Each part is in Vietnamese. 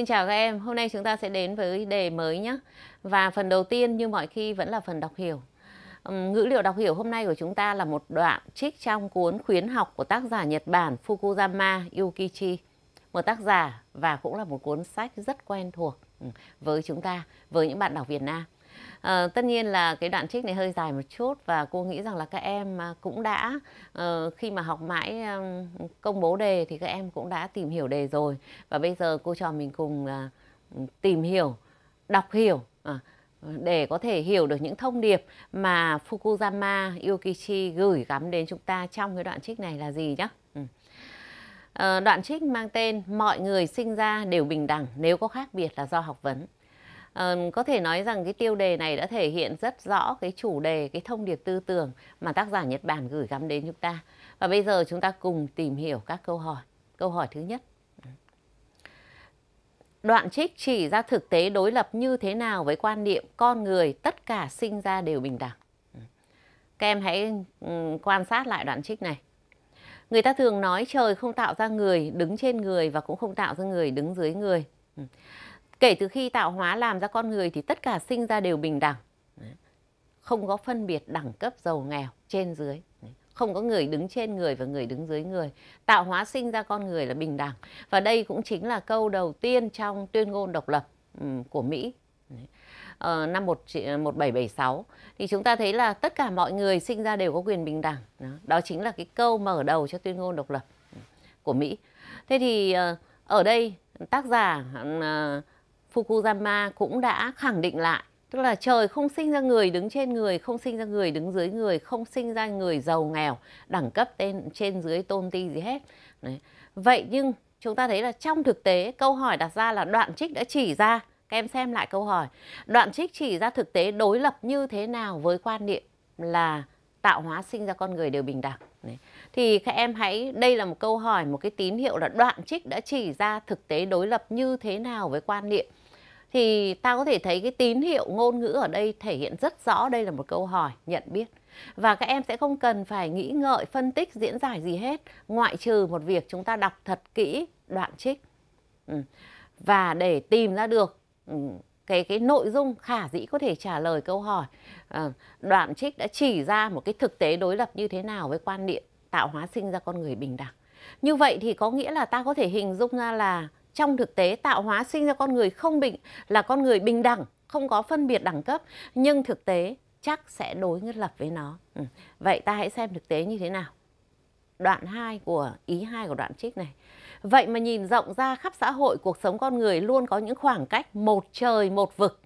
Xin chào các em, hôm nay chúng ta sẽ đến với đề mới nhé. Và phần đầu tiên như mọi khi vẫn là phần đọc hiểu. ngữ liệu đọc hiểu hôm nay của chúng ta là một đoạn trích trong cuốn khuyến học của tác giả Nhật Bản Fukuyama Yukichi. Một tác giả và cũng là một cuốn sách rất quen thuộc với chúng ta, với những bạn đọc Việt Nam. À, tất nhiên là cái đoạn trích này hơi dài một chút và cô nghĩ rằng là các em à, cũng đã uh, khi mà học mãi uh, công bố đề thì các em cũng đã tìm hiểu đề rồi và bây giờ cô trò mình cùng uh, tìm hiểu, đọc hiểu à, để có thể hiểu được những thông điệp mà Fukuyama Yukichi gửi gắm đến chúng ta trong cái đoạn trích này là gì nhé. Ừ. Ờ, đoạn trích mang tên Mọi người sinh ra đều bình đẳng nếu có khác biệt là do học vấn. À, có thể nói rằng cái tiêu đề này đã thể hiện rất rõ cái chủ đề, cái thông điệp tư tưởng mà tác giả Nhật Bản gửi gắm đến chúng ta. Và bây giờ chúng ta cùng tìm hiểu các câu hỏi. Câu hỏi thứ nhất. Đoạn trích chỉ ra thực tế đối lập như thế nào với quan niệm con người tất cả sinh ra đều bình đẳng. Các em hãy quan sát lại đoạn trích này. Người ta thường nói trời không tạo ra người đứng trên người và cũng không tạo ra người đứng dưới người. Kể từ khi tạo hóa làm ra con người thì tất cả sinh ra đều bình đẳng. Không có phân biệt đẳng cấp giàu nghèo trên dưới. Không có người đứng trên người và người đứng dưới người. Tạo hóa sinh ra con người là bình đẳng. Và đây cũng chính là câu đầu tiên trong tuyên ngôn độc lập của Mỹ Ờ, năm 1776 ờ, thì chúng ta thấy là tất cả mọi người sinh ra đều có quyền bình đẳng. Đó, đó chính là cái câu mở đầu cho tuyên ngôn độc lập của Mỹ. Thế thì ờ, ở đây tác giả ờ, Fukuyama cũng đã khẳng định lại tức là trời không sinh ra người đứng trên người không sinh ra người đứng dưới người không sinh ra người giàu nghèo đẳng cấp tên trên dưới tôn ti gì hết Đấy. vậy nhưng chúng ta thấy là trong thực tế câu hỏi đặt ra là đoạn trích đã chỉ ra các em xem lại câu hỏi đoạn trích chỉ ra thực tế đối lập như thế nào với quan niệm là tạo hóa sinh ra con người đều bình đẳng Đấy. thì các em hãy đây là một câu hỏi một cái tín hiệu là đoạn trích đã chỉ ra thực tế đối lập như thế nào với quan niệm thì ta có thể thấy cái tín hiệu ngôn ngữ ở đây thể hiện rất rõ đây là một câu hỏi nhận biết và các em sẽ không cần phải nghĩ ngợi phân tích diễn giải gì hết ngoại trừ một việc chúng ta đọc thật kỹ đoạn trích ừ. và để tìm ra được ừ, cái cái nội dung khả dĩ có thể trả lời câu hỏi ờ, đoạn trích đã chỉ ra một cái thực tế đối lập như thế nào với quan niệm tạo hóa sinh ra con người bình đẳng như vậy thì có nghĩa là ta có thể hình dung ra là trong thực tế tạo hóa sinh ra con người không định là con người bình đẳng không có phân biệt đẳng cấp nhưng thực tế chắc sẽ đối ngất lập với nó ừ. vậy ta hãy xem thực tế như thế nào đoạn 2 của ý 2 của đoạn trích này vậy mà nhìn rộng ra khắp xã hội cuộc sống con người luôn có những khoảng cách một trời một vực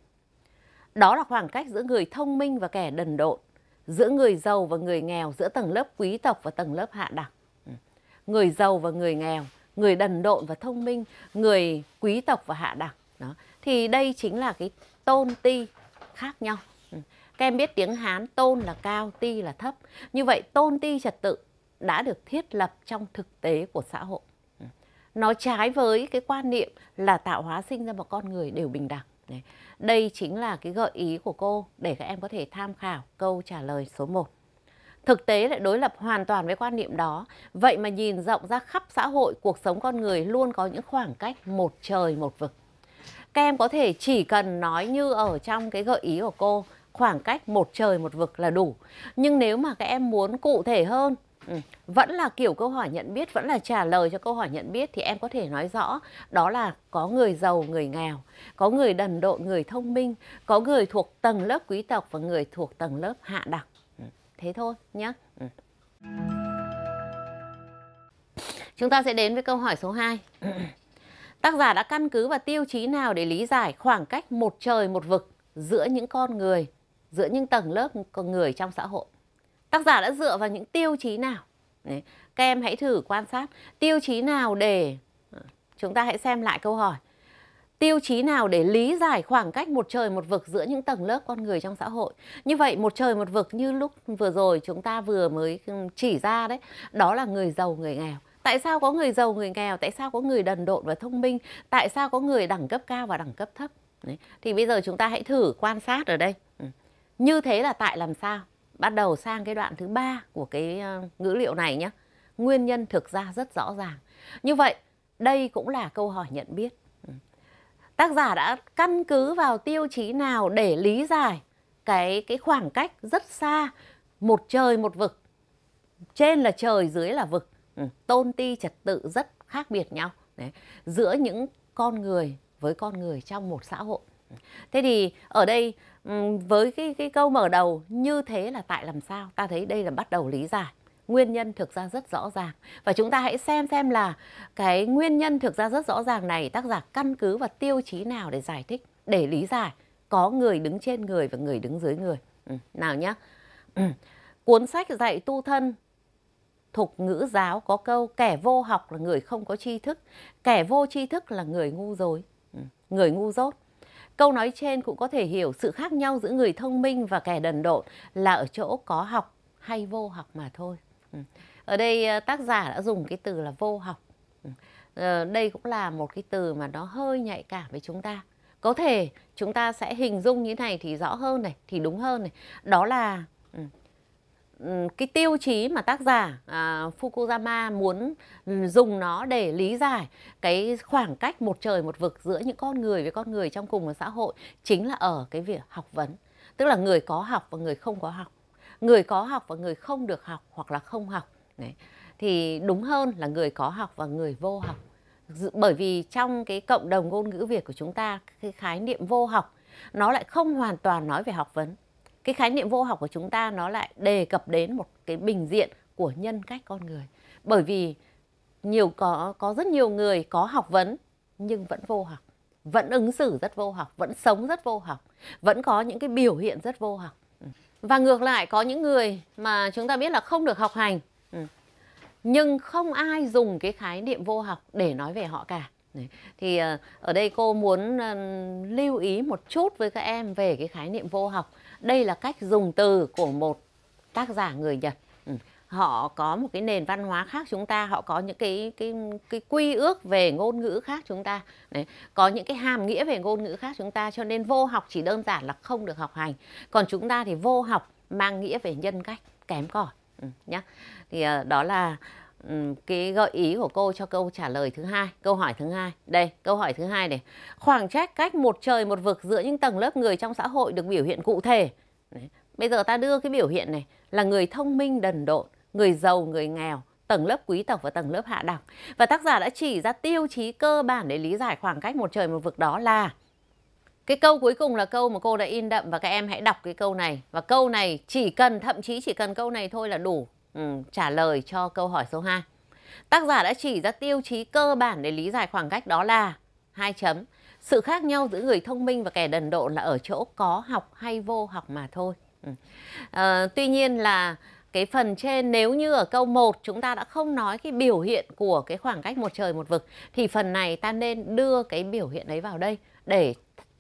đó là khoảng cách giữa người thông minh và kẻ đần độn giữa người giàu và người nghèo giữa tầng lớp quý tộc và tầng lớp hạ đẳng ừ. người giàu và người nghèo người đần độn và thông minh người quý tộc và hạ đẳng đó thì đây chính là cái tôn ti khác nhau ừ. các em biết tiếng hán tôn là cao ti là thấp như vậy tôn ti trật tự đã được thiết lập trong thực tế của xã hội ừ. nó trái với cái quan niệm là tạo hóa sinh ra một con người đều bình đẳng Đây chính là cái gợi ý của cô để các em có thể tham khảo câu trả lời số 1 thực tế lại đối lập hoàn toàn với quan niệm đó vậy mà nhìn rộng ra khắp xã hội cuộc sống con người luôn có những khoảng cách một trời một vực các em có thể chỉ cần nói như ở trong cái gợi ý của cô khoảng cách một trời một vực là đủ nhưng nếu mà các em muốn cụ thể hơn ừ, vẫn là kiểu câu hỏi nhận biết vẫn là trả lời cho câu hỏi nhận biết thì em có thể nói rõ đó là có người giàu người nghèo có người đần độn người thông minh có người thuộc tầng lớp quý tộc và người thuộc tầng lớp hạ đẳng thế thôi nhé ừ. chúng ta sẽ đến với câu hỏi số 2 tác giả đã căn cứ vào tiêu chí nào để lý giải khoảng cách một trời một vực giữa những con người giữa những tầng lớp con người trong xã hội tác giả đã dựa vào những tiêu chí nào các em hãy thử quan sát tiêu chí nào để ờ, chúng ta hãy xem lại câu hỏi tiêu chí nào để lý giải khoảng cách một trời một vực giữa những tầng lớp con người trong xã hội. Như vậy một trời một vực như lúc vừa rồi chúng ta vừa mới chỉ ra đấy, đó là người giàu người nghèo. Tại sao có người giàu người nghèo, tại sao có người đần độn và thông minh, tại sao có người đẳng cấp cao và đẳng cấp thấp. Đấy. Thì bây giờ chúng ta hãy thử quan sát ở đây. Như thế là tại làm sao? Bắt đầu sang cái đoạn thứ ba của cái ờ, ngữ liệu này nhé. Nguyên nhân thực ra rất rõ ràng. Như vậy, đây cũng là câu hỏi nhận biết tác giả đã căn cứ vào tiêu chí nào để lý giải cái cái khoảng cách rất xa một trời một vực trên là trời dưới là vực ừ, tôn ti trật tự rất khác biệt nhau Đấy. giữa những con người với con người trong một xã hội thế thì ở đây ừ, với cái cái câu mở đầu như thế là tại làm sao ta thấy đây là bắt đầu lý giải nguyên nhân thực ra rất rõ ràng và chúng ta hãy xem xem là cái nguyên nhân thực ra rất rõ ràng này tác giả căn cứ vào tiêu chí nào để giải thích để lý giải có người đứng trên người và người đứng dưới người ừ, nào nhá cuốn sách dạy tu thân thuộc ngữ giáo có câu kẻ vô học là người không có tri thức, kẻ vô tri thức là người ngu dối, ừ. người ngu dốt. Câu nói trên cũng có thể hiểu sự khác nhau giữa người thông minh và kẻ đần độn là ở chỗ có học hay vô học mà thôi. Ừ. ở đây ờ, tác giả đã dùng cái từ là vô học ừ. ờ, đây cũng là một cái từ mà nó hơi nhạy cảm với chúng ta có thể chúng ta sẽ hình dung như thế này thì rõ hơn này thì đúng hơn này đó là ừ, cái tiêu chí mà tác giả à, Fukuyama muốn dùng nó để lý giải cái khoảng cách một trời một vực giữa những con người với con người trong cùng một xã hội chính là ở cái việc học vấn tức là người có học và người không có học người có học và người không được học hoặc là không học Đấy. thì đúng hơn là người có học và người vô học bởi vì trong cái cộng đồng ngôn ngữ Việt của chúng ta cái khái niệm vô học nó lại không hoàn toàn nói về học vấn cái khái niệm vô học của chúng ta nó lại đề cập đến một cái bình diện của nhân cách con người bởi vì nhiều có có rất nhiều người có học vấn nhưng vẫn vô học vẫn ứng xử rất vô học vẫn sống rất vô học vẫn có những cái biểu hiện rất vô học và ngược lại có những người mà chúng ta biết là không được học hành ừ. nhưng không ai dùng cái khái niệm vô học để nói về họ cả. Thì ờ, ở đây cô muốn ờ, lưu ý một chút với các em về cái khái niệm vô học. Đây là cách dùng từ của một tác giả người Nhật họ có một cái nền văn hóa khác chúng ta họ có những cái cái cái quy ước về ngôn ngữ khác chúng ta Đấy. có những cái hàm nghĩa về ngôn ngữ khác chúng ta cho nên vô học chỉ đơn giản là không được học hành còn chúng ta thì vô học mang nghĩa về nhân cách kém cỏi ừ, nhá thì uh, đó là um, cái gợi ý của cô cho câu trả lời thứ hai câu hỏi thứ hai đây câu hỏi thứ hai này khoảng trách cách một trời một vực giữa những tầng lớp người trong xã hội được biểu hiện cụ thể Đấy. bây giờ ta đưa cái biểu hiện này là người thông minh đần độn người giàu, người nghèo, tầng lớp quý tộc và tầng lớp hạ đẳng. Và tác giả đã chỉ ra tiêu chí cơ bản để lý giải khoảng cách một trời một vực đó là cái câu cuối cùng là câu mà cô đã in đậm và các em hãy đọc cái câu này. Và câu này chỉ cần, thậm chí chỉ cần câu này thôi là đủ ừ, trả lời cho câu hỏi số 2. Tác giả đã chỉ ra tiêu chí cơ bản để lý giải khoảng cách đó là hai chấm. Sự khác nhau giữa người thông minh và kẻ đần độn là ở chỗ có học hay vô học mà thôi. Ừ. À, tuy nhiên là cái phần trên nếu như ở câu 1 chúng ta đã không nói cái biểu hiện của cái khoảng cách một trời một vực thì phần này ta nên đưa cái biểu hiện ấy vào đây để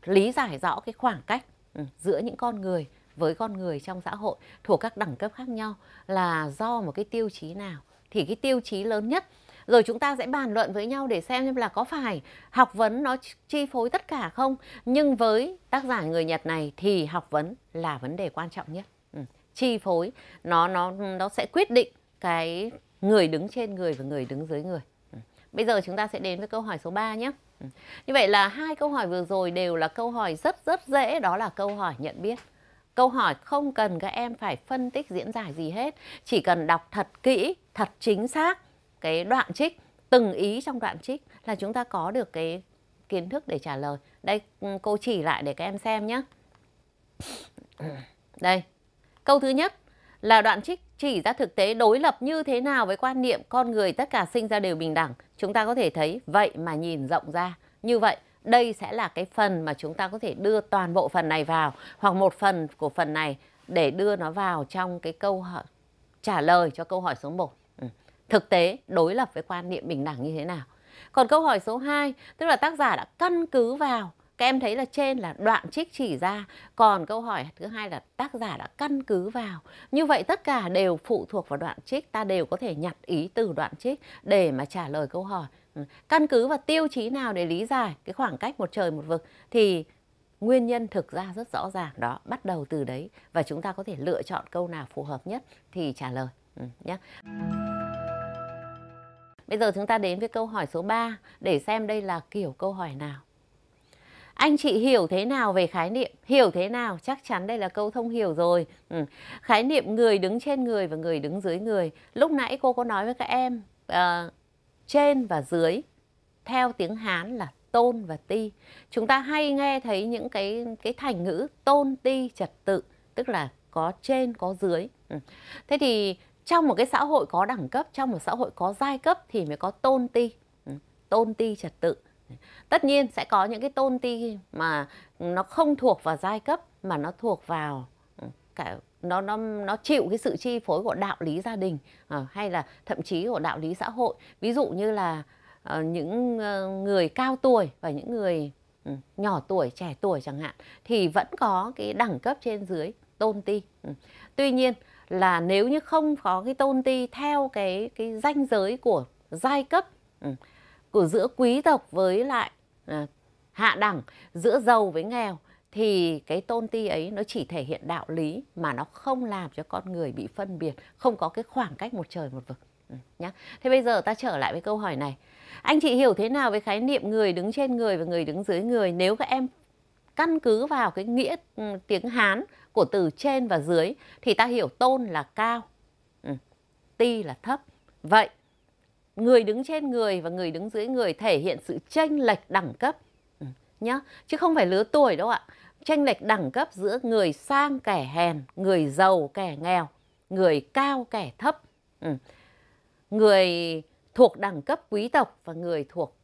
lý giải rõ cái khoảng cách ừ, giữa những con người với con người trong xã hội thuộc các đẳng cấp khác nhau là do một cái tiêu chí nào thì cái tiêu chí lớn nhất rồi chúng ta sẽ bàn luận với nhau để xem là có phải học vấn nó chi phối tất cả không nhưng với tác giả người Nhật này thì học vấn là vấn đề quan trọng nhất chi phối nó nó nó sẽ quyết định cái người đứng trên người và người đứng dưới người ừ. bây giờ chúng ta sẽ đến với câu hỏi số 3 nhé ừ. như vậy là hai câu hỏi vừa rồi đều là câu hỏi rất rất dễ đó là câu hỏi nhận biết câu hỏi không cần các em phải phân tích diễn giải gì hết chỉ cần đọc thật kỹ thật chính xác cái đoạn trích từng ý trong đoạn trích là chúng ta có được cái kiến thức để trả lời đây ừ, cô chỉ lại để các em xem nhé đây Câu thứ nhất là đoạn trích chỉ ra thực tế đối lập như thế nào với quan niệm con người tất cả sinh ra đều bình đẳng. Chúng ta có thể thấy vậy mà nhìn rộng ra. Như vậy, đây sẽ là cái phần mà chúng ta có thể đưa toàn bộ phần này vào hoặc một phần của phần này để đưa nó vào trong cái câu hỏi trả lời cho câu hỏi số 1. Ừ. Thực tế đối lập với quan niệm bình đẳng như thế nào? Còn câu hỏi số 2, tức là tác giả đã căn cứ vào các em thấy là trên là đoạn trích chỉ ra còn câu hỏi thứ hai là tác giả đã căn cứ vào như vậy tất cả đều phụ thuộc vào đoạn trích ta đều có thể nhặt ý từ đoạn trích để mà trả lời câu hỏi ừ, căn cứ và tiêu chí nào để lý giải cái khoảng cách một trời một vực thì nguyên nhân thực ra rất rõ ràng đó bắt đầu từ đấy và chúng ta có thể lựa chọn câu nào phù hợp nhất thì trả lời ừ, nhé bây giờ chúng ta đến với câu hỏi số 3 để xem đây là kiểu câu hỏi nào anh chị hiểu thế nào về khái niệm hiểu thế nào chắc chắn đây là câu thông hiểu rồi ừ. khái niệm người đứng trên người và người đứng dưới người lúc nãy cô có nói với các em uh, trên và dưới theo tiếng hán là tôn và ti chúng ta hay nghe thấy những cái cái thành ngữ tôn ti trật tự tức là có trên có dưới ừ. thế thì trong một cái xã hội có đẳng cấp trong một xã hội có giai cấp thì mới có tôn ti ừ. tôn ti trật tự tất nhiên sẽ có những cái tôn ti mà nó không thuộc vào giai cấp mà nó thuộc vào ừ, cả nó nó nó chịu cái sự chi phối của đạo lý gia đình à, hay là thậm chí của đạo lý xã hội ví dụ như là à, những ờ, người cao tuổi và những người ừ, nhỏ tuổi trẻ tuổi chẳng hạn thì vẫn có cái đẳng cấp trên dưới tôn ti ừ. tuy nhiên là nếu như không có cái tôn ti theo cái cái danh giới của giai cấp của giữa quý tộc với lại à, hạ đẳng giữa giàu với nghèo thì cái tôn ti ấy nó chỉ thể hiện đạo lý mà nó không làm cho con người bị phân biệt không có cái khoảng cách một trời một vực ừ, nhá thế bây giờ ta trở lại với câu hỏi này anh chị hiểu thế nào về khái niệm người đứng trên người và người đứng dưới người nếu các em căn cứ vào cái nghĩa ừ, tiếng hán của từ trên và dưới thì ta hiểu tôn là cao ừ, ti là thấp vậy người đứng trên người và người đứng dưới người thể hiện sự tranh lệch đẳng cấp ừ, nhá chứ không phải lứa tuổi đâu ạ tranh lệch đẳng cấp giữa người sang kẻ hèn người giàu kẻ nghèo người cao kẻ thấp ừ. người thuộc đẳng cấp quý tộc và người thuộc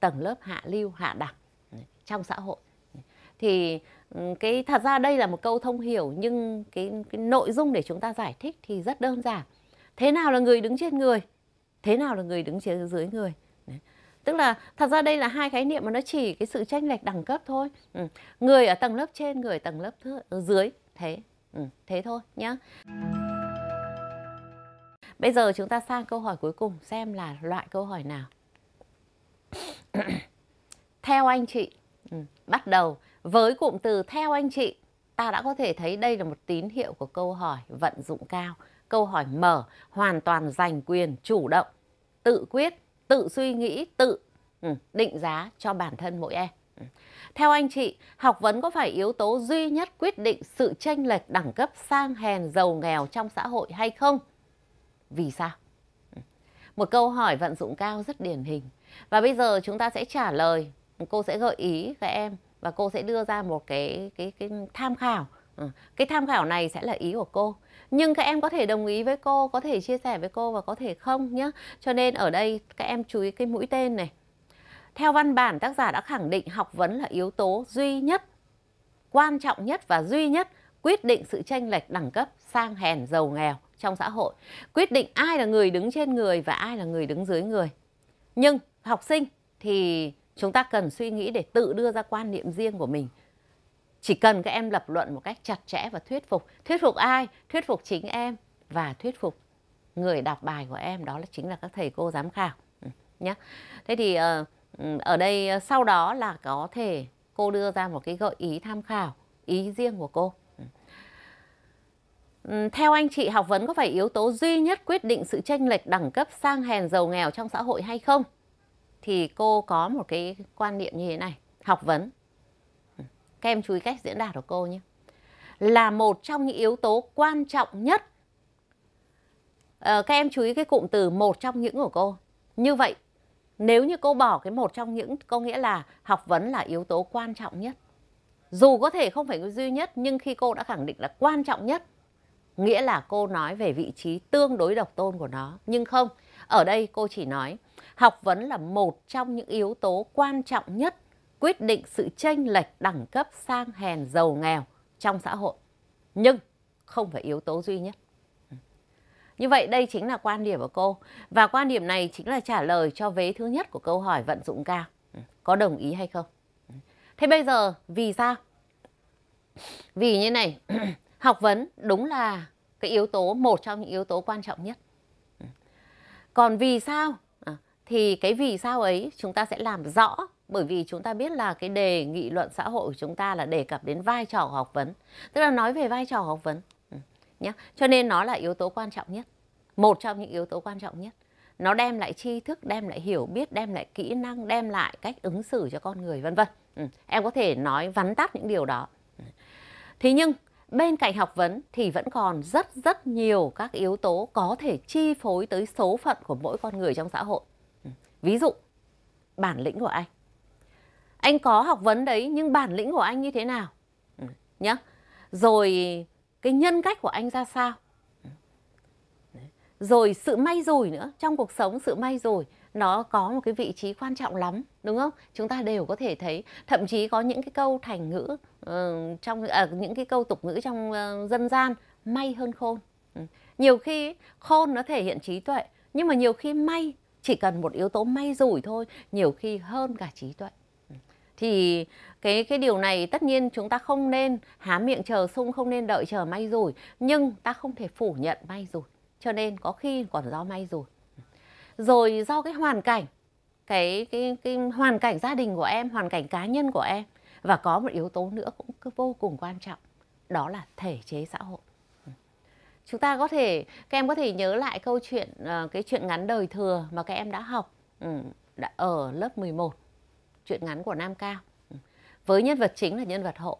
tầng lớp hạ lưu hạ đẳng ừ, trong xã hội ừ. thì cái thật ra đây là một câu thông hiểu nhưng cái, cái nội dung để chúng ta giải thích thì rất đơn giản thế nào là người đứng trên người thế nào là người đứng phía dưới người Đấy. tức là thật ra đây là hai khái niệm mà nó chỉ cái sự tranh lệch đẳng cấp thôi ừ. người ở tầng lớp trên người ở tầng lớp dưới thế ừ. thế thôi nhá bây giờ chúng ta sang câu hỏi cuối cùng xem là loại câu hỏi nào theo anh chị ừ. bắt đầu với cụm từ theo anh chị ta đã có thể thấy đây là một tín hiệu của câu hỏi vận dụng cao câu hỏi mở hoàn toàn giành quyền chủ động, tự quyết, tự suy nghĩ, tự ừ, định giá cho bản thân mỗi em. Ừ. Theo anh chị, học vấn có phải yếu tố duy nhất quyết định sự chênh lệch đẳng cấp sang hèn giàu nghèo trong xã hội hay không? Vì sao? Ừ. Một câu hỏi vận dụng cao rất điển hình. Và bây giờ chúng ta sẽ trả lời, cô sẽ gợi ý các em và cô sẽ đưa ra một cái cái cái tham khảo Ừ, cái tham khảo này sẽ là ý của cô. Nhưng các em có thể đồng ý với cô, có thể chia sẻ với cô và có thể không nhé. Cho nên ở đây các em chú ý cái mũi tên này. Theo văn bản, tác giả đã khẳng định học vấn là yếu tố duy nhất, quan trọng nhất và duy nhất quyết định sự tranh lệch đẳng cấp sang hèn giàu nghèo trong xã hội. Quyết định ai là người đứng trên người và ai là người đứng dưới người. Nhưng học sinh thì chúng ta cần suy nghĩ để tự đưa ra quan niệm riêng của mình chỉ cần các em lập luận một cách chặt chẽ và thuyết phục thuyết phục ai thuyết phục chính em và thuyết phục người đọc bài của em đó là chính là các thầy cô giám khảo ừ, nhé thế thì ờ, ừ, ở đây ờ, sau đó là có thể cô đưa ra một cái gợi ý tham khảo ý riêng của cô ừ. theo anh chị học vấn có phải yếu tố duy nhất quyết định sự tranh lệch đẳng cấp sang hèn giàu nghèo trong xã hội hay không thì cô có một cái quan niệm như thế này học vấn các em chú ý cách diễn đạt của cô nhé là một trong những yếu tố quan trọng nhất à, các em chú ý cái cụm từ một trong những của cô như vậy nếu như cô bỏ cái một trong những có nghĩa là học vấn là yếu tố quan trọng nhất dù có thể không phải duy nhất nhưng khi cô đã khẳng định là quan trọng nhất nghĩa là cô nói về vị trí tương đối độc tôn của nó nhưng không ở đây cô chỉ nói học vấn là một trong những yếu tố quan trọng nhất quyết định sự chênh lệch đẳng cấp sang hèn giàu nghèo trong xã hội. Nhưng không phải yếu tố duy nhất. Như vậy đây chính là quan điểm của cô và quan điểm này chính là trả lời cho vế thứ nhất của câu hỏi vận dụng cao. Có đồng ý hay không? Thế bây giờ vì sao? Vì như này, học vấn đúng là cái yếu tố một trong những yếu tố quan trọng nhất. Còn vì sao? À, thì cái vì sao ấy chúng ta sẽ làm rõ bởi vì chúng ta biết là cái đề nghị luận xã hội của chúng ta là đề cập đến vai trò học vấn tức là nói về vai trò học vấn ừ, nhé cho nên nó là yếu tố quan trọng nhất một trong những yếu tố quan trọng nhất nó đem lại tri thức đem lại hiểu biết đem lại kỹ năng đem lại cách ứng xử cho con người vân vân ừ, em có thể nói vắn tắt những điều đó ừ. thế nhưng bên cạnh học vấn thì vẫn còn rất rất nhiều các yếu tố có thể chi phối tới số phận của mỗi con người trong xã hội ừ, ví dụ bản lĩnh của anh anh có học vấn đấy nhưng bản lĩnh của anh như thế nào ừ. nhá rồi cái nhân cách của anh ra sao ừ. rồi sự may rủi nữa trong cuộc sống sự may rủi nó có một cái vị trí quan trọng lắm đúng không chúng ta đều có thể thấy thậm chí có những cái câu thành ngữ uh, trong à, những cái câu tục ngữ trong uh, dân gian may hơn khôn ừ. nhiều khi khôn nó thể hiện trí tuệ nhưng mà nhiều khi may chỉ cần một yếu tố may rủi thôi nhiều khi hơn cả trí tuệ thì cái cái điều này tất nhiên chúng ta không nên há miệng chờ sung không nên đợi chờ may rủi nhưng ta không thể phủ nhận may rủi cho nên có khi còn do may rủi rồi do cái hoàn cảnh cái cái cái hoàn cảnh gia đình của em hoàn cảnh cá nhân của em và có một yếu tố nữa cũng vô cùng quan trọng đó là thể chế xã hội chúng ta có thể các em có thể nhớ lại câu chuyện ờ, cái chuyện ngắn đời thừa mà các em đã học ừ, ở lớp 11 truyện ngắn của Nam Cao ừ. với nhân vật chính là nhân vật Hộ.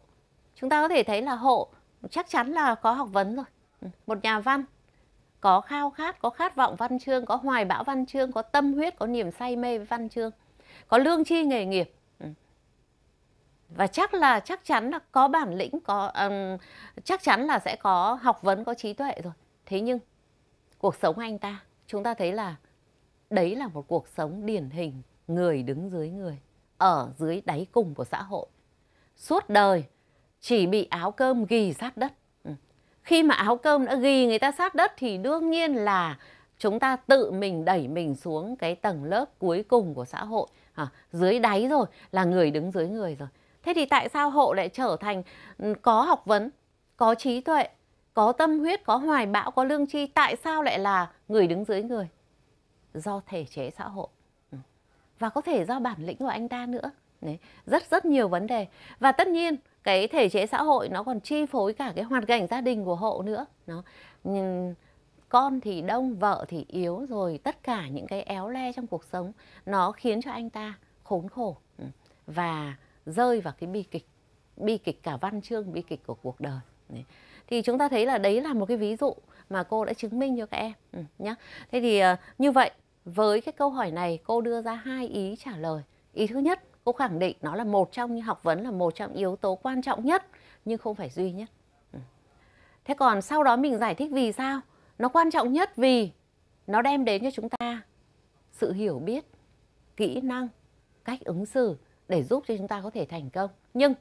Chúng ta có thể thấy là Hộ chắc chắn là có học vấn rồi, ừ, một nhà văn có khao khát, có khát vọng văn chương, có hoài bão văn chương, có tâm huyết, có niềm say mê với văn chương, có lương tri nghề nghiệp ừ. và chắc là chắc chắn là có bản lĩnh có um, chắc chắn là sẽ có học vấn có trí tuệ rồi thế nhưng cuộc sống anh ta chúng ta thấy là đấy là một cuộc sống điển hình người đứng dưới người ở dưới đáy cùng của xã hội. Suốt đời chỉ bị áo cơm ghi sát đất. Ừ. Khi mà áo cơm đã ghi người ta sát đất thì đương nhiên là chúng ta tự mình đẩy mình xuống cái tầng lớp cuối cùng của xã hội. À, dưới đáy rồi là người đứng dưới người rồi. Thế thì tại sao hộ lại trở thành ừ, có học vấn, có trí tuệ, có tâm huyết, có hoài bão, có lương tri? Tại sao lại là người đứng dưới người? Do thể chế xã hội và có thể do bản lĩnh của anh ta nữa Đấy, rất rất nhiều vấn đề và tất nhiên cái thể chế xã hội nó còn chi phối cả cái hoàn cảnh gia đình của hộ nữa nó con thì đông vợ thì yếu rồi tất cả những cái éo le trong cuộc sống nó khiến cho anh ta khốn khổ ừ, và rơi vào cái bi kịch bi kịch cả văn chương bi kịch của cuộc đời đấy. thì chúng ta thấy là đấy là một cái ví dụ mà cô đã chứng minh cho các em ừ, nhá thế thì ờ, như vậy với cái câu hỏi này cô đưa ra hai ý trả lời ý thứ nhất cô khẳng định nó là một trong những học vấn là một trong yếu tố quan trọng nhất nhưng không phải duy nhất ừ. thế còn sau đó mình giải thích vì sao nó quan trọng nhất vì nó đem đến cho chúng ta sự hiểu biết kỹ năng cách ứng xử để giúp cho chúng ta có thể thành công nhưng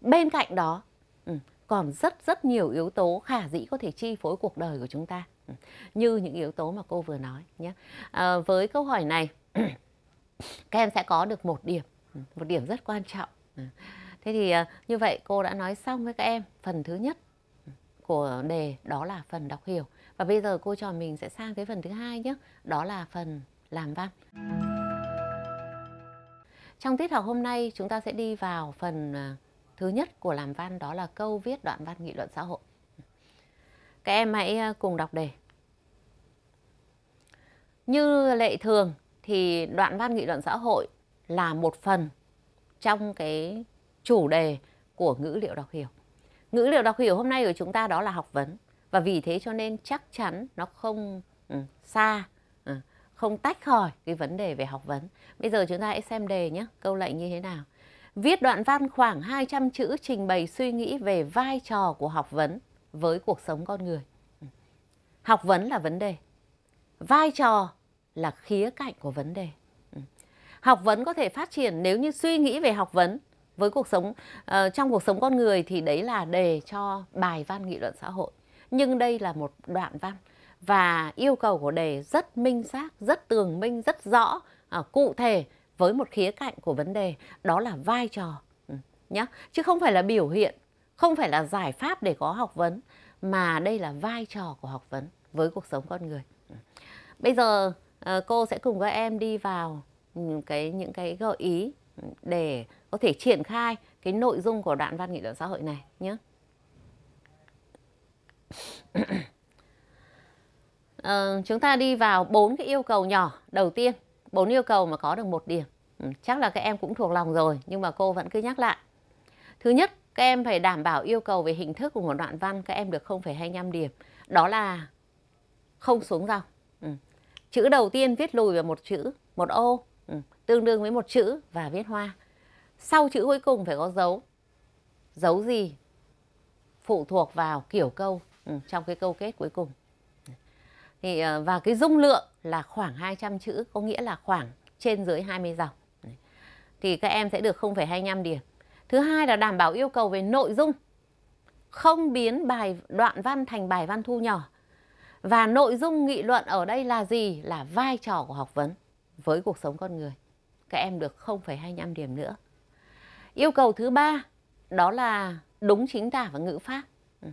bên cạnh đó ừ, còn rất rất nhiều yếu tố khả dĩ có thể chi phối cuộc đời của chúng ta như những yếu tố mà cô vừa nói nhé à, với câu hỏi này các em sẽ có được một điểm một điểm rất quan trọng thế thì à, như vậy cô đã nói xong với các em phần thứ nhất của đề đó là phần đọc hiểu và bây giờ cô trò mình sẽ sang cái phần thứ hai nhé đó là phần làm văn trong tiết học hôm nay chúng ta sẽ đi vào phần à, thứ nhất của làm văn đó là câu viết đoạn văn nghị luận xã hội các em hãy à, cùng đọc đề như lệ thường thì đoạn văn nghị luận xã hội là một phần trong cái chủ đề của ngữ liệu đọc hiểu. Ngữ liệu đọc hiểu hôm nay của chúng ta đó là học vấn và vì thế cho nên chắc chắn nó không ừ, xa ừ, không tách khỏi cái vấn đề về học vấn. Bây giờ chúng ta hãy xem đề nhé, câu lệnh như thế nào. Viết đoạn văn khoảng 200 chữ trình bày suy nghĩ về vai trò của học vấn với cuộc sống con người. Ừ. Học vấn là vấn đề, vai trò là khía cạnh của vấn đề ừ. học vấn có thể phát triển nếu như suy nghĩ về học vấn với cuộc sống uh, trong cuộc sống con người thì đấy là đề cho bài văn nghị luận xã hội nhưng đây là một đoạn văn và yêu cầu của đề rất minh xác rất tường minh rất rõ uh, cụ thể với một khía cạnh của vấn đề đó là vai trò ừ, nhá chứ không phải là biểu hiện không phải là giải pháp để có học vấn mà đây là vai trò của học vấn với cuộc sống con người ừ. Bây giờ ờ, cô sẽ cùng với em đi vào cái những cái gợi ý để có thể triển khai cái nội dung của đoạn văn nghị luận xã hội này nhé. à, chúng ta đi vào bốn cái yêu cầu nhỏ đầu tiên, bốn yêu cầu mà có được một điểm. Ừ, chắc là các em cũng thuộc lòng rồi nhưng mà cô vẫn cứ nhắc lại. Thứ nhất, các em phải đảm bảo yêu cầu về hình thức của một đoạn văn các em được 0,25 điểm. Đó là không xuống dòng. Ừ chữ đầu tiên viết lùi vào một chữ một ô ừ, tương đương với một chữ và viết hoa sau chữ cuối cùng phải có dấu dấu gì phụ thuộc vào kiểu câu ừ, trong cái câu kết cuối cùng thì ờ, và cái dung lượng là khoảng 200 chữ có nghĩa là khoảng trên dưới 20 dòng thì các em sẽ được 0,25 điểm thứ hai là đảm bảo yêu cầu về nội dung không biến bài đoạn văn thành bài văn thu nhỏ và nội dung nghị luận ở đây là gì? Là vai trò của học vấn với cuộc sống con người. Các em được 0,25 điểm nữa. Yêu cầu thứ ba đó là đúng chính tả và ngữ pháp. Ừ.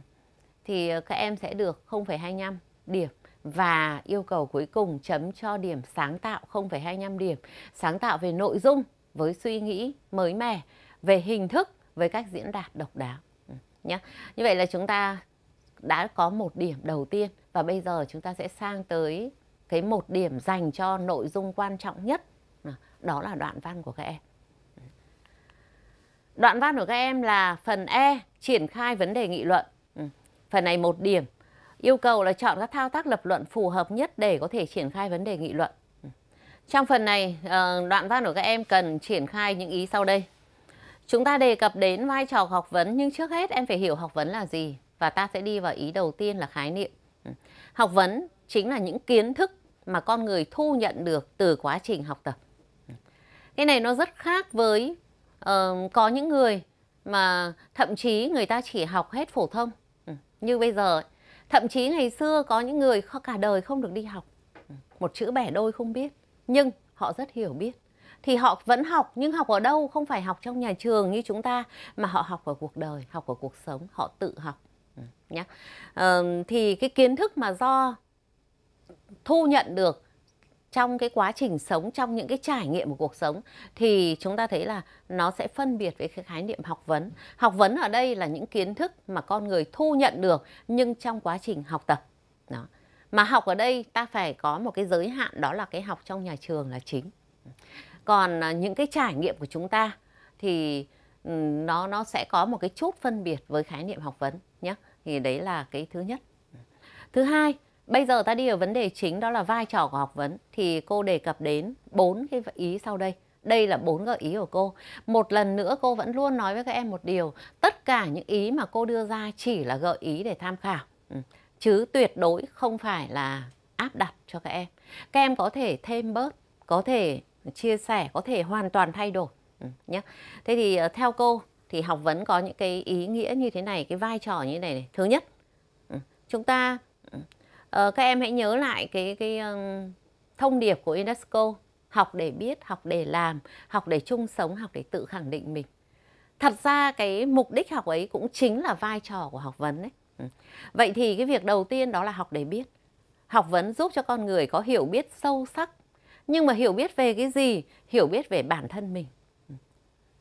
Thì ờ, các em sẽ được 0,25 điểm và yêu cầu cuối cùng chấm cho điểm sáng tạo 0,25 điểm. Sáng tạo về nội dung với suy nghĩ mới mẻ, về hình thức, với cách diễn đạt độc đáo. Ừ, nhá. Như vậy là chúng ta đã có một điểm đầu tiên và bây giờ chúng ta sẽ sang tới cái một điểm dành cho nội dung quan trọng nhất. Đó là đoạn văn của các em. Đoạn văn của các em là phần E, triển khai vấn đề nghị luận. Ừ, phần này một điểm. Yêu cầu là chọn các thao tác lập luận phù hợp nhất để có thể triển khai vấn đề nghị luận. Ừ. Trong phần này, ờ, đoạn văn của các em cần triển khai những ý sau đây. Chúng ta đề cập đến vai trò học vấn nhưng trước hết em phải hiểu học vấn là gì và ta sẽ đi vào ý đầu tiên là khái niệm. Học vấn chính là những kiến thức mà con người thu nhận được từ quá trình học tập. Cái này nó rất khác với uh, có những người mà thậm chí người ta chỉ học hết phổ thông ừ, như bây giờ thậm chí ngày xưa có những người cả đời không được đi học ừ, một chữ bẻ đôi không biết nhưng họ rất hiểu biết thì họ vẫn học nhưng học ở đâu không phải học trong nhà trường như chúng ta mà họ học ở cuộc đời học ở cuộc sống họ tự học nhé à, thì cái kiến thức mà do thu nhận được trong cái quá trình sống trong những cái trải nghiệm của cuộc sống thì chúng ta thấy là nó sẽ phân biệt với cái khái niệm học vấn học vấn ở đây là những kiến thức mà con người thu nhận được nhưng trong quá trình học tập đó mà học ở đây ta phải có một cái giới hạn đó là cái học trong nhà trường là chính còn à, những cái trải nghiệm của chúng ta thì nó nó sẽ có một cái chút phân biệt với khái niệm học vấn thì đấy là cái thứ nhất thứ hai bây giờ ta đi ở vấn đề chính đó là vai trò của học vấn thì cô đề cập đến bốn cái ý sau đây đây là bốn gợi ý của cô một lần nữa cô vẫn luôn nói với các em một điều tất cả những ý mà cô đưa ra chỉ là gợi ý để tham khảo ừ. chứ tuyệt đối không phải là áp đặt cho các em các em có thể thêm bớt có thể chia sẻ có thể hoàn toàn thay đổi ừ, nhé thế thì ờ, theo cô thì học vấn có những cái ý nghĩa như thế này cái vai trò như thế này này thứ nhất ừ, chúng ta ừ, ờ, các em hãy nhớ lại cái cái thông điệp của UNESCO học để biết học để làm học để chung sống học để tự khẳng định mình thật ra cái mục đích học ấy cũng chính là vai trò của học vấn đấy ừ. vậy thì cái việc đầu tiên đó là học để biết học vấn giúp cho con người có hiểu biết sâu sắc nhưng mà hiểu biết về cái gì hiểu biết về bản thân mình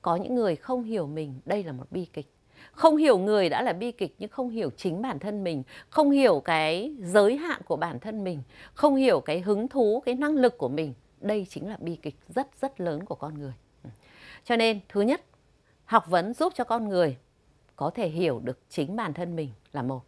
có những người không hiểu mình đây là một bi kịch không hiểu người đã là bi kịch nhưng không hiểu chính bản thân mình không hiểu cái giới hạn của bản thân mình không hiểu cái hứng thú cái năng lực của mình đây chính là bi kịch rất rất lớn của con người cho nên thứ nhất học vấn giúp cho con người có thể hiểu được chính bản thân mình là một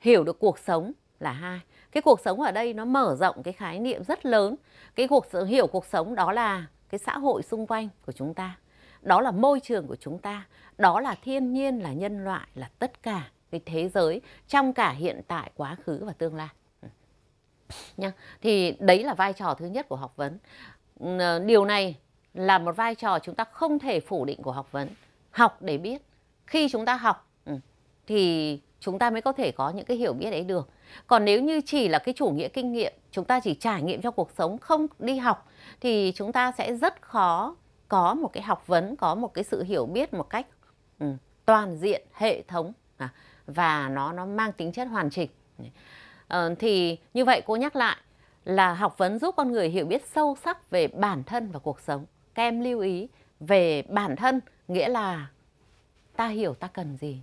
hiểu được cuộc sống là hai cái cuộc sống ở đây nó mở rộng cái khái niệm rất lớn cái cuộc hiểu cuộc sống đó là cái xã hội xung quanh của chúng ta đó là môi trường của chúng ta, đó là thiên nhiên, là nhân loại, là tất cả cái thế giới trong cả hiện tại, quá khứ và tương lai. Nha. Thì đấy là vai trò thứ nhất của học vấn. Ờ, điều này là một vai trò chúng ta không thể phủ định của học vấn. Học để biết. Khi chúng ta học thì chúng ta mới có thể có những cái hiểu biết ấy được. Còn nếu như chỉ là cái chủ nghĩa kinh nghiệm, chúng ta chỉ trải nghiệm cho cuộc sống không đi học thì chúng ta sẽ rất khó có một cái học vấn có một cái sự hiểu biết một cách ừ, toàn diện hệ thống à, và nó nó mang tính chất hoàn chỉnh ờ, thì như vậy cô nhắc lại là học vấn giúp con người hiểu biết sâu sắc về bản thân và cuộc sống các em lưu ý về bản thân nghĩa là ta hiểu ta cần gì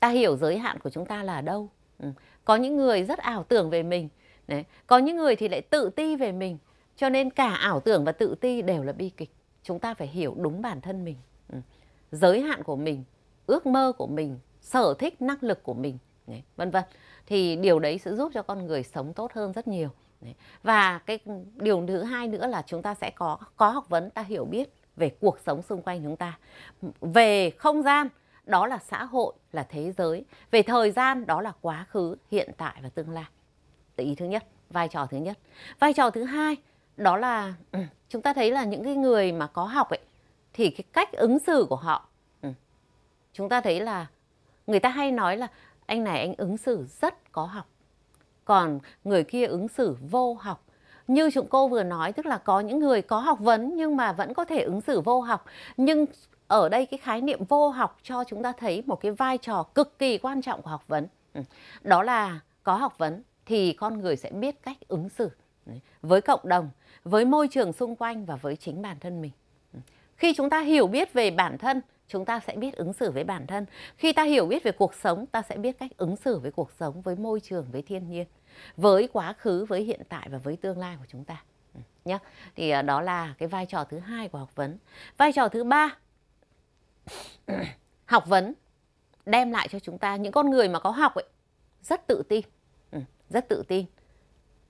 ta hiểu giới hạn của chúng ta là đâu ừ, có những người rất ảo tưởng về mình có những người thì lại tự ti về mình cho nên cả ảo tưởng và tự ti đều là bi kịch chúng ta phải hiểu đúng bản thân mình ừ. giới hạn của mình ước mơ của mình sở thích năng lực của mình vân vân thì điều đấy sẽ giúp cho con người sống tốt hơn rất nhiều và cái điều thứ hai nữa là chúng ta sẽ có có học vấn ta hiểu biết về cuộc sống xung quanh chúng ta về không gian đó là xã hội là thế giới về thời gian đó là quá khứ hiện tại và tương lai ý thứ nhất vai trò thứ nhất vai trò thứ hai đó là ừ, chúng ta thấy là những cái người mà có học ấy thì cái cách ứng xử của họ ừ. chúng ta thấy là người ta hay nói là anh này anh ứng xử rất có học còn người kia ứng xử vô học như chúng cô vừa nói tức là có những người có học vấn nhưng mà vẫn có thể ứng xử vô học nhưng ở đây cái khái niệm vô học cho chúng ta thấy một cái vai trò cực kỳ quan trọng của học vấn ừ. đó là có học vấn thì con người sẽ biết cách ứng xử với cộng đồng, với môi trường xung quanh và với chính bản thân mình. Ừ. Khi chúng ta hiểu biết về bản thân, chúng ta sẽ biết ứng xử với bản thân. Khi ta hiểu biết về cuộc sống, ta sẽ biết cách ứng xử với cuộc sống, với môi trường, với thiên nhiên, với quá khứ, với hiện tại và với tương lai của chúng ta. Ừ, nhá. Thì à, đó là cái vai trò thứ hai của học vấn. Vai trò thứ ba, học vấn đem lại cho chúng ta những con người mà có học ấy rất tự tin, ừ, rất tự tin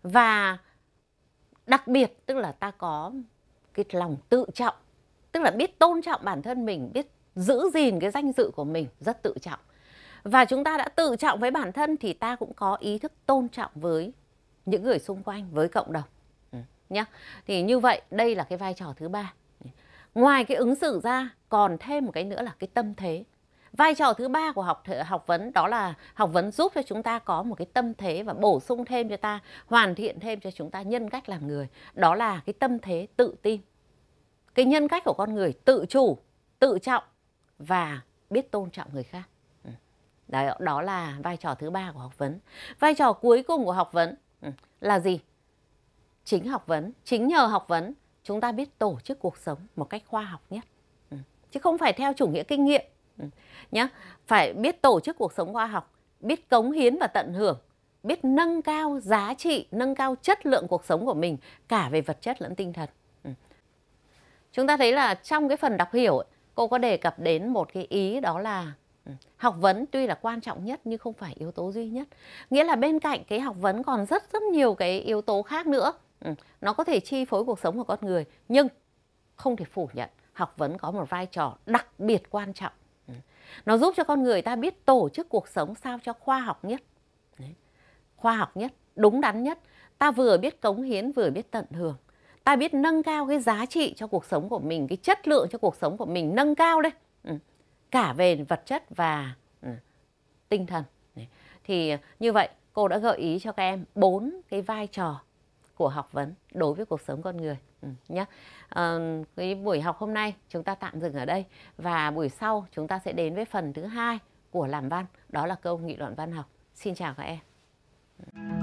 và đặc biệt tức là ta có cái lòng tự trọng tức là biết tôn trọng bản thân mình biết giữ gìn cái danh dự của mình rất tự trọng và chúng ta đã tự trọng với bản thân thì ta cũng có ý thức tôn trọng với những người xung quanh với cộng đồng ừ. nhá thì như vậy đây là cái vai trò thứ ba ngoài cái ứng xử ra còn thêm một cái nữa là cái tâm thế vai trò thứ ba của học học vấn đó là học vấn giúp cho chúng ta có một cái tâm thế và bổ sung thêm cho ta hoàn thiện thêm cho chúng ta nhân cách làm người đó là cái tâm thế tự tin cái nhân cách của con người tự chủ tự trọng và biết tôn trọng người khác ừ. Đấy, đó là vai trò thứ ba của học vấn vai trò cuối cùng của học vấn ừ, là gì chính học vấn chính nhờ học vấn chúng ta biết tổ chức cuộc sống một cách khoa học nhất ừ. chứ không phải theo chủ nghĩa kinh nghiệm ừ. nhá phải biết tổ chức cuộc sống khoa học biết cống hiến và tận hưởng biết nâng cao giá trị nâng cao chất lượng cuộc sống của mình cả về vật chất lẫn tinh thần ừ. chúng ta thấy là trong cái phần đọc hiểu cô có đề cập đến một cái ý đó là ừ, học vấn tuy là quan trọng nhất nhưng không phải yếu tố duy nhất nghĩa là bên cạnh cái học vấn còn rất rất nhiều cái yếu tố khác nữa ừ, nó có thể chi phối cuộc sống của con người nhưng không thể phủ nhận học vấn có một vai trò đặc biệt quan trọng nó giúp cho con người ta biết tổ chức cuộc sống sao cho khoa học nhất. Đấy. Khoa học nhất, đúng đắn nhất. Ta vừa biết cống hiến, vừa biết tận hưởng. Ta biết nâng cao cái giá trị cho cuộc sống của mình, cái chất lượng cho cuộc sống của mình nâng cao đấy. Ừ. Cả về vật chất và ừ, tinh thần. Thì như vậy cô đã gợi ý cho các em bốn cái vai trò của học vấn đối với cuộc sống con người. Ừ, nhé. À, cái buổi học hôm nay chúng ta tạm dừng ở đây và buổi sau chúng ta sẽ đến với phần thứ hai của làm văn đó là câu nghị luận văn học. Xin chào các em. Ừ.